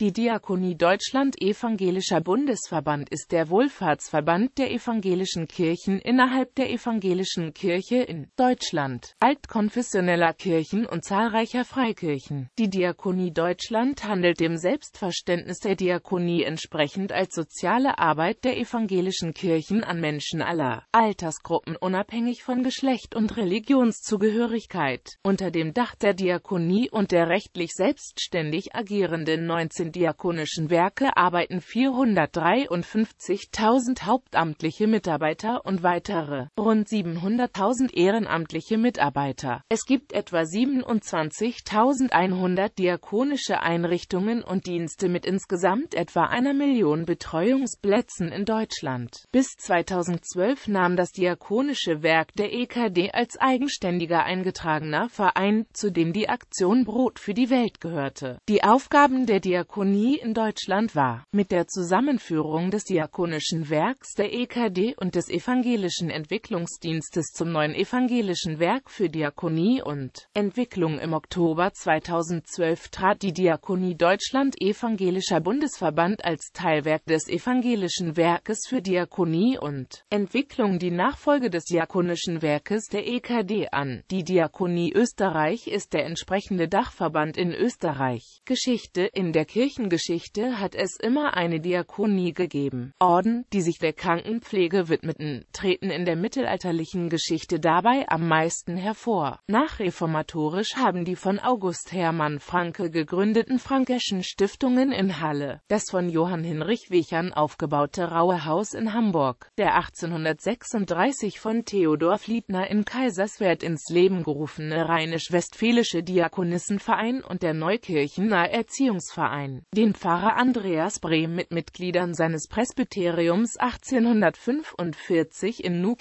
Die Diakonie Deutschland Evangelischer Bundesverband ist der Wohlfahrtsverband der evangelischen Kirchen innerhalb der evangelischen Kirche in Deutschland, altkonfessioneller Kirchen und zahlreicher Freikirchen. Die Diakonie Deutschland handelt dem Selbstverständnis der Diakonie entsprechend als soziale Arbeit der evangelischen Kirchen an Menschen aller Altersgruppen unabhängig von Geschlecht und Religionszugehörigkeit. Unter dem Dach der Diakonie und der rechtlich selbstständig agierenden 19 diakonischen Werke arbeiten 453.000 hauptamtliche Mitarbeiter und weitere rund 700.000 ehrenamtliche Mitarbeiter. Es gibt etwa 27.100 diakonische Einrichtungen und Dienste mit insgesamt etwa einer Million Betreuungsplätzen in Deutschland. Bis 2012 nahm das diakonische Werk der EKD als eigenständiger eingetragener Verein, zu dem die Aktion Brot für die Welt gehörte. Die Aufgaben der Diakonischen Diakonie in Deutschland war. Mit der Zusammenführung des Diakonischen Werks der EKD und des Evangelischen Entwicklungsdienstes zum neuen Evangelischen Werk für Diakonie und Entwicklung im Oktober 2012 trat die Diakonie Deutschland Evangelischer Bundesverband als Teilwerk des Evangelischen Werkes für Diakonie und Entwicklung die Nachfolge des Diakonischen Werkes der EKD an. Die Diakonie Österreich ist der entsprechende Dachverband in Österreich. Geschichte in der Kirche Kirchengeschichte hat es immer eine Diakonie gegeben. Orden, die sich der Krankenpflege widmeten, treten in der mittelalterlichen Geschichte dabei am meisten hervor. Nachreformatorisch haben die von August Hermann Franke gegründeten Frankeschen Stiftungen in Halle, das von Johann Hinrich Wichern aufgebaute Raue Haus in Hamburg, der 1836 von Theodor Fliedner in Kaiserswerth ins Leben gerufene rheinisch-westfälische Diakonissenverein und der Neukirchener Erziehungsverein den Pfarrer Andreas Brehm mit Mitgliedern seines Presbyteriums 1845 im nu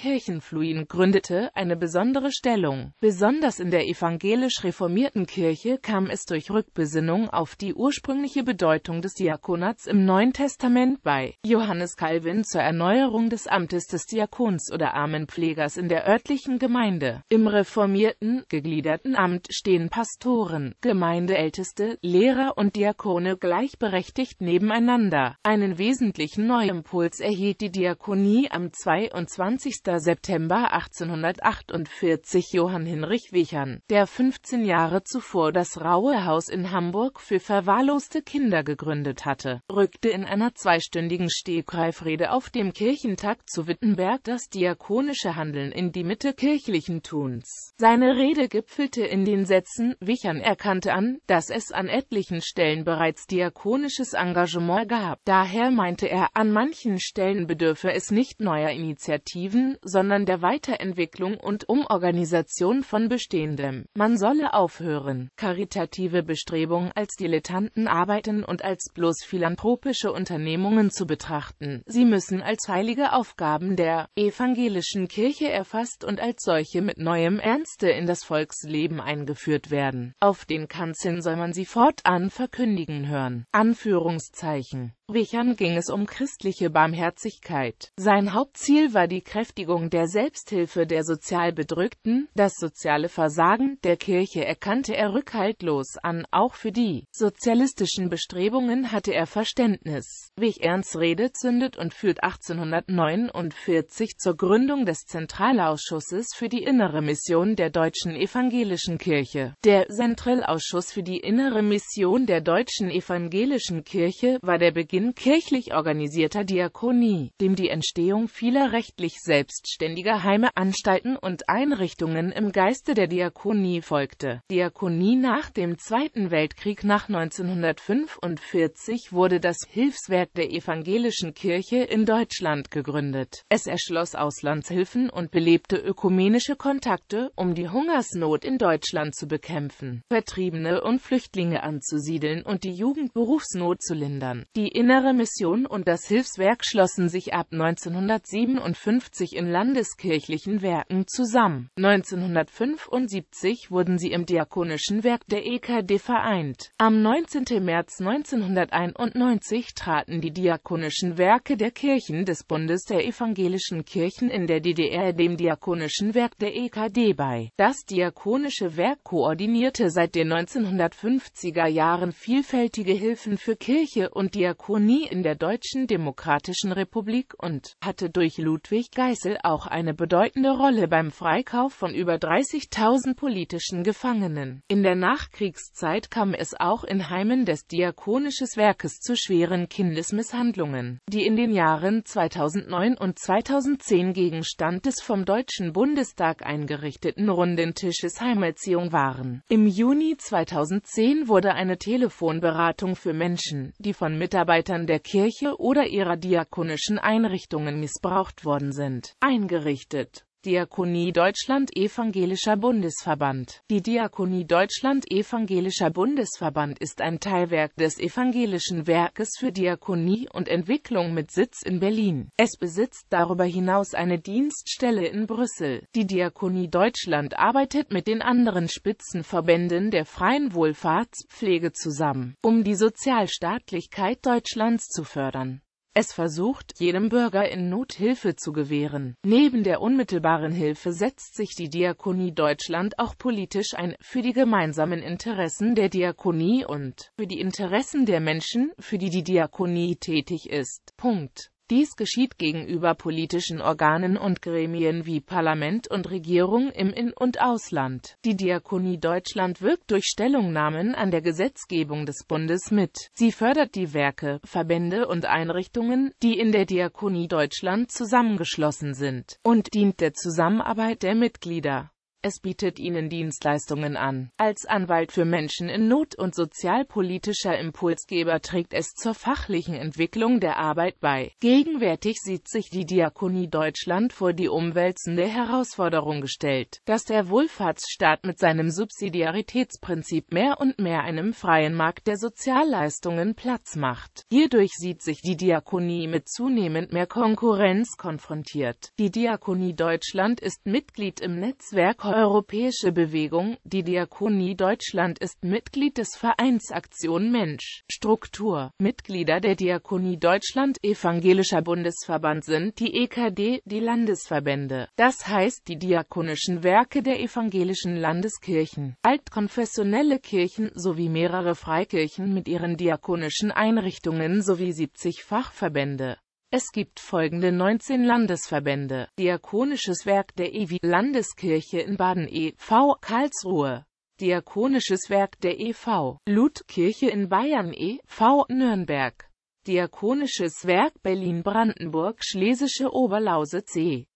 gründete, eine besondere Stellung. Besonders in der evangelisch-reformierten Kirche kam es durch Rückbesinnung auf die ursprüngliche Bedeutung des Diakonats im Neuen Testament bei Johannes Calvin zur Erneuerung des Amtes des Diakons oder Armenpflegers in der örtlichen Gemeinde. Im reformierten, gegliederten Amt stehen Pastoren, Gemeindeälteste, Lehrer und Diakone gleichberechtigt nebeneinander. Einen wesentlichen Neuimpuls erhielt die Diakonie am 22. September 1848 Johann Hinrich Wichern, der 15 Jahre zuvor das Raue Haus in Hamburg für verwahrloste Kinder gegründet hatte, rückte in einer zweistündigen Stehgreifrede auf dem Kirchentag zu Wittenberg das diakonische Handeln in die Mitte kirchlichen Tuns. Seine Rede gipfelte in den Sätzen, Wichern erkannte an, dass es an etlichen Stellen bereits diakonisches Engagement gab. Daher meinte er, an manchen Stellen bedürfe es nicht neuer Initiativen, sondern der Weiterentwicklung und Umorganisation von bestehendem. Man solle aufhören, karitative Bestrebungen als Dilettantenarbeiten und als bloß philanthropische Unternehmungen zu betrachten. Sie müssen als heilige Aufgaben der evangelischen Kirche erfasst und als solche mit neuem Ernste in das Volksleben eingeführt werden. Auf den Kanzeln soll man sie fortan verkündigen hören anhören. Anführungszeichen. Wichern ging es um christliche Barmherzigkeit. Sein Hauptziel war die Kräftigung der Selbsthilfe der sozial Bedrückten. Das soziale Versagen der Kirche erkannte er rückhaltlos an, auch für die sozialistischen Bestrebungen hatte er Verständnis. Wicherns Rede zündet und führt 1849 zur Gründung des Zentralausschusses für die innere Mission der deutschen evangelischen Kirche. Der Zentralausschuss für die innere Mission der deutschen evangelischen evangelischen Kirche war der Beginn kirchlich organisierter Diakonie, dem die Entstehung vieler rechtlich selbstständiger Heime, Anstalten und Einrichtungen im Geiste der Diakonie folgte. Diakonie nach dem Zweiten Weltkrieg nach 1945 wurde das Hilfswerk der evangelischen Kirche in Deutschland gegründet. Es erschloss Auslandshilfen und belebte ökumenische Kontakte, um die Hungersnot in Deutschland zu bekämpfen, Vertriebene und Flüchtlinge anzusiedeln und die Jugend Jugendberufsnot zu lindern. Die Innere Mission und das Hilfswerk schlossen sich ab 1957 in landeskirchlichen Werken zusammen. 1975 wurden sie im Diakonischen Werk der EKD vereint. Am 19. März 1991 traten die Diakonischen Werke der Kirchen des Bundes der evangelischen Kirchen in der DDR dem Diakonischen Werk der EKD bei. Das Diakonische Werk koordinierte seit den 1950er Jahren vielfältige Gehilfen für Kirche und Diakonie in der Deutschen Demokratischen Republik und hatte durch Ludwig Geißel auch eine bedeutende Rolle beim Freikauf von über 30.000 politischen Gefangenen. In der Nachkriegszeit kam es auch in Heimen des Diakonisches Werkes zu schweren Kindesmisshandlungen, die in den Jahren 2009 und 2010 Gegenstand des vom Deutschen Bundestag eingerichteten Rundentisches Tisches Heimerziehung waren. Im Juni 2010 wurde eine Telefonberatung Verantwortung für Menschen, die von Mitarbeitern der Kirche oder ihrer diakonischen Einrichtungen missbraucht worden sind, eingerichtet Diakonie Deutschland Evangelischer Bundesverband Die Diakonie Deutschland Evangelischer Bundesverband ist ein Teilwerk des Evangelischen Werkes für Diakonie und Entwicklung mit Sitz in Berlin. Es besitzt darüber hinaus eine Dienststelle in Brüssel. Die Diakonie Deutschland arbeitet mit den anderen Spitzenverbänden der freien Wohlfahrtspflege zusammen, um die Sozialstaatlichkeit Deutschlands zu fördern. Es versucht, jedem Bürger in Not Hilfe zu gewähren. Neben der unmittelbaren Hilfe setzt sich die Diakonie Deutschland auch politisch ein, für die gemeinsamen Interessen der Diakonie und für die Interessen der Menschen, für die die Diakonie tätig ist. Punkt dies geschieht gegenüber politischen Organen und Gremien wie Parlament und Regierung im In- und Ausland. Die Diakonie Deutschland wirkt durch Stellungnahmen an der Gesetzgebung des Bundes mit. Sie fördert die Werke, Verbände und Einrichtungen, die in der Diakonie Deutschland zusammengeschlossen sind, und dient der Zusammenarbeit der Mitglieder. Es bietet ihnen Dienstleistungen an. Als Anwalt für Menschen in Not und sozialpolitischer Impulsgeber trägt es zur fachlichen Entwicklung der Arbeit bei. Gegenwärtig sieht sich die Diakonie Deutschland vor die umwälzende Herausforderung gestellt, dass der Wohlfahrtsstaat mit seinem Subsidiaritätsprinzip mehr und mehr einem freien Markt der Sozialleistungen Platz macht. Hierdurch sieht sich die Diakonie mit zunehmend mehr Konkurrenz konfrontiert. Die Diakonie Deutschland ist Mitglied im Netzwerk europäische Bewegung, die Diakonie Deutschland ist Mitglied des Vereins Aktion Mensch. Struktur Mitglieder der Diakonie Deutschland Evangelischer Bundesverband sind die EKD, die Landesverbände, das heißt die diakonischen Werke der evangelischen Landeskirchen, altkonfessionelle Kirchen sowie mehrere Freikirchen mit ihren diakonischen Einrichtungen sowie 70 Fachverbände. Es gibt folgende 19 Landesverbände. Diakonisches Werk der EWI Landeskirche in Baden e.V. Karlsruhe. Diakonisches Werk der EV Ludkirche in Bayern e.V. Nürnberg. Diakonisches Werk Berlin-Brandenburg Schlesische Oberlause C.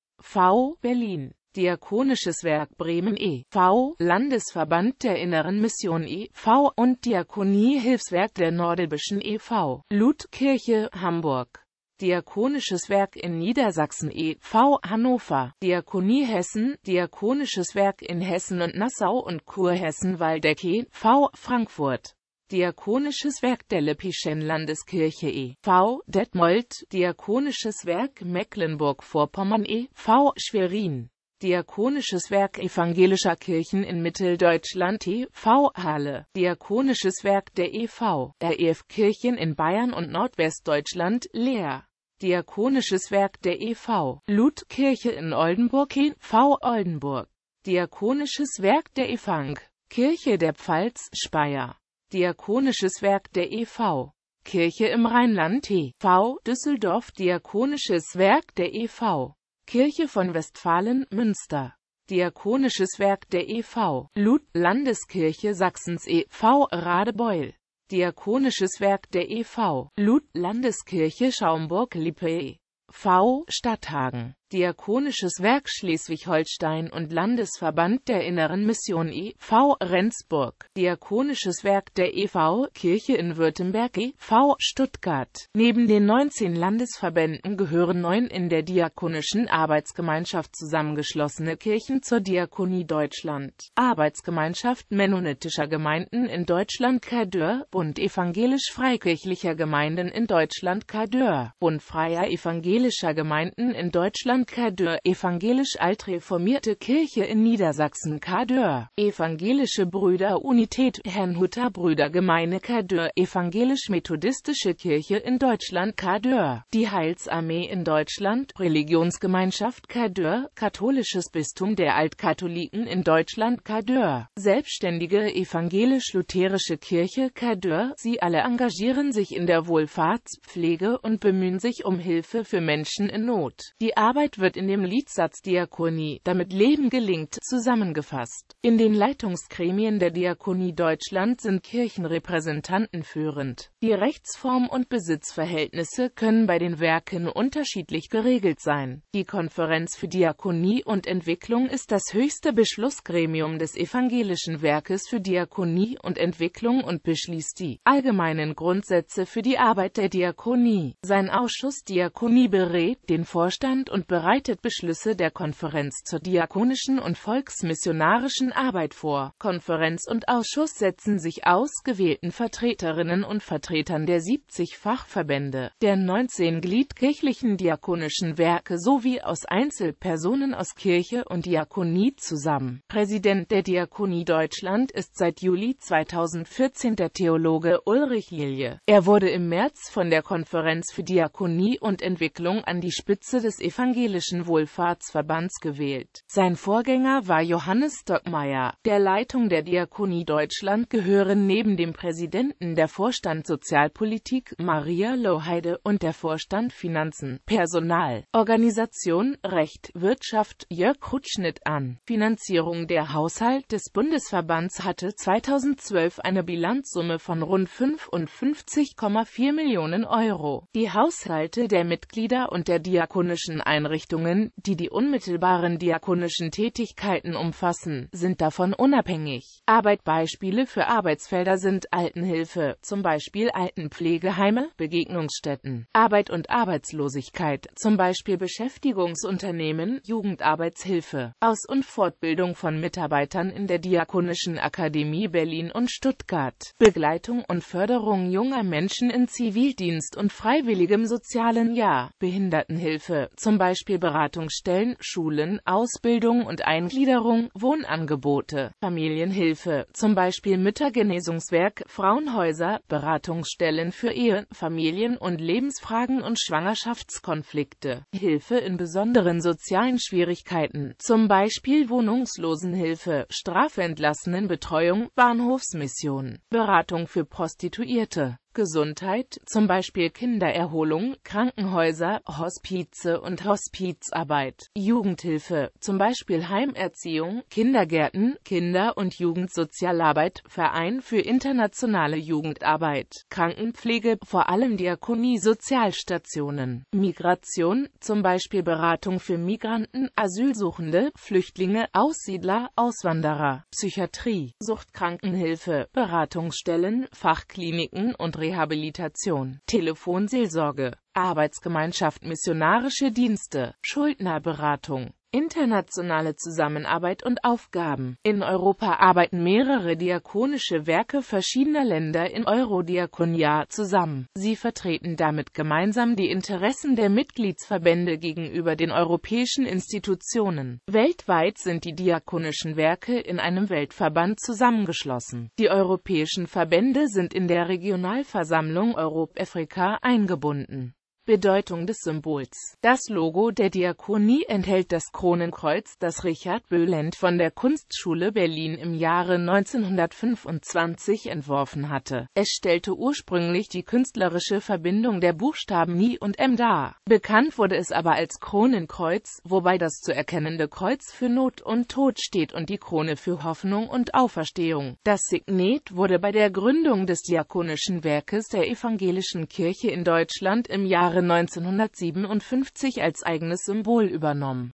Berlin. Diakonisches Werk Bremen e.V., Landesverband der Inneren Mission e.V. und Diakonie Hilfswerk der Nordelbischen e.V., Ludkirche Hamburg. Diakonisches Werk in Niedersachsen e.V. Hannover, Diakonie Hessen, Diakonisches Werk in Hessen und Nassau und Kurhessen Waldeck e.V. Frankfurt. Diakonisches Werk der Lippischen Landeskirche e.V. Detmold, Diakonisches Werk Mecklenburg-Vorpommern e.V. Schwerin, Diakonisches Werk Evangelischer Kirchen in Mitteldeutschland e.V. Halle, Diakonisches Werk der e.V. REF Kirchen in Bayern und Nordwestdeutschland Leer. Diakonisches Werk der e.V. Luth-Kirche in Oldenburg e.V. Oldenburg Diakonisches Werk der e.V. Kirche der Pfalz Speyer Diakonisches Werk der e.V. Kirche im Rheinland e.V. Düsseldorf Diakonisches Werk der e.V. Kirche von Westfalen Münster Diakonisches Werk der e.V. Lud Landeskirche Sachsens e.V. Radebeul Diakonisches Werk der e.V. Lud Landeskirche Schaumburg-Lippe e.V. Stadthagen Diakonisches Werk Schleswig-Holstein und Landesverband der Inneren Mission e.V. Rendsburg, Diakonisches Werk der e.V. Kirche in Württemberg e.V. Stuttgart. Neben den 19 Landesverbänden gehören neun in der Diakonischen Arbeitsgemeinschaft zusammengeschlossene Kirchen zur Diakonie Deutschland. Arbeitsgemeinschaft mennonitischer Gemeinden in Deutschland Kadör, Bund evangelisch-freikirchlicher Gemeinden in Deutschland Kadör, Bund freier evangelischer Gemeinden in Deutschland und Kadeur Evangelisch-Altreformierte Kirche in Niedersachsen Kadeur Evangelische Brüder Unität Herrnhuter Brüdergemeine Kadeur Evangelisch-Methodistische Kirche in Deutschland Kadeur Die Heilsarmee in Deutschland Religionsgemeinschaft Kadeur Katholisches Bistum der Altkatholiken in Deutschland Kadeur Selbstständige Evangelisch-Lutherische Kirche Kadeur Sie alle engagieren sich in der Wohlfahrtspflege und bemühen sich um Hilfe für Menschen in Not. Die Arbeit Tod wird in dem Liedsatz Diakonie, damit Leben gelingt, zusammengefasst. In den Leitungsgremien der Diakonie Deutschland sind Kirchenrepräsentanten führend. Die Rechtsform und Besitzverhältnisse können bei den Werken unterschiedlich geregelt sein. Die Konferenz für Diakonie und Entwicklung ist das höchste Beschlussgremium des evangelischen Werkes für Diakonie und Entwicklung und beschließt die allgemeinen Grundsätze für die Arbeit der Diakonie. Sein Ausschuss Diakonie berät den Vorstand und bereitet Beschlüsse der Konferenz zur diakonischen und volksmissionarischen Arbeit vor. Konferenz und Ausschuss setzen sich ausgewählten Vertreterinnen und Vertretern der 70 Fachverbände, der 19 gliedkirchlichen diakonischen Werke sowie aus Einzelpersonen aus Kirche und Diakonie zusammen. Präsident der Diakonie Deutschland ist seit Juli 2014 der Theologe Ulrich Lilje. Er wurde im März von der Konferenz für Diakonie und Entwicklung an die Spitze des Evangeliums Evangelischen Wohlfahrtsverbands gewählt. Sein Vorgänger war Johannes Stockmeier. Der Leitung der Diakonie Deutschland gehören neben dem Präsidenten der Vorstand Sozialpolitik Maria Loheide und der Vorstand Finanzen, Personal, Organisation, Recht, Wirtschaft Jörg Rutschnitt an. Finanzierung der Haushalt des Bundesverbands hatte 2012 eine Bilanzsumme von rund 55,4 Millionen Euro. Die Haushalte der Mitglieder und der diakonischen Einrichtungen Einrichtungen, die die unmittelbaren diakonischen Tätigkeiten umfassen, sind davon unabhängig. Arbeitbeispiele für Arbeitsfelder sind Altenhilfe, zum Beispiel Altenpflegeheime, Begegnungsstätten, Arbeit und Arbeitslosigkeit, zum Beispiel Beschäftigungsunternehmen, Jugendarbeitshilfe, Aus- und Fortbildung von Mitarbeitern in der Diakonischen Akademie Berlin und Stuttgart, Begleitung und Förderung junger Menschen in Zivildienst und freiwilligem sozialen Jahr, Behindertenhilfe, zum Beispiel Beispiel Beratungsstellen, Schulen, Ausbildung und Eingliederung, Wohnangebote, Familienhilfe, zum Beispiel Müttergenesungswerk, Frauenhäuser, Beratungsstellen für Ehe, Familien- und Lebensfragen und Schwangerschaftskonflikte, Hilfe in besonderen sozialen Schwierigkeiten, zum Beispiel Wohnungslosenhilfe, Strafentlassenenbetreuung, Bahnhofsmission, Beratung für Prostituierte Gesundheit, zum Beispiel Kindererholung, Krankenhäuser, Hospize und Hospizarbeit, Jugendhilfe, zum Beispiel Heimerziehung, Kindergärten, Kinder- und Jugendsozialarbeit, Verein für internationale Jugendarbeit, Krankenpflege, vor allem Diakonie, Sozialstationen, Migration, zum Beispiel Beratung für Migranten, Asylsuchende, Flüchtlinge, Aussiedler, Auswanderer, Psychiatrie, Suchtkrankenhilfe, Beratungsstellen, Fachkliniken und Rehabilitation, Telefonseelsorge, Arbeitsgemeinschaft missionarische Dienste, Schuldnerberatung Internationale Zusammenarbeit und Aufgaben. In Europa arbeiten mehrere diakonische Werke verschiedener Länder in Eurodiakonia zusammen. Sie vertreten damit gemeinsam die Interessen der Mitgliedsverbände gegenüber den europäischen Institutionen. Weltweit sind die diakonischen Werke in einem Weltverband zusammengeschlossen. Die europäischen Verbände sind in der Regionalversammlung Europa-Afrika eingebunden. Bedeutung des Symbols Das Logo der Diakonie enthält das Kronenkreuz, das Richard Bölent von der Kunstschule Berlin im Jahre 1925 entworfen hatte. Es stellte ursprünglich die künstlerische Verbindung der Buchstaben I und M dar. Bekannt wurde es aber als Kronenkreuz, wobei das zu erkennende Kreuz für Not und Tod steht und die Krone für Hoffnung und Auferstehung. Das Signet wurde bei der Gründung des diakonischen Werkes der Evangelischen Kirche in Deutschland im Jahre Jahre 1957 als eigenes Symbol übernommen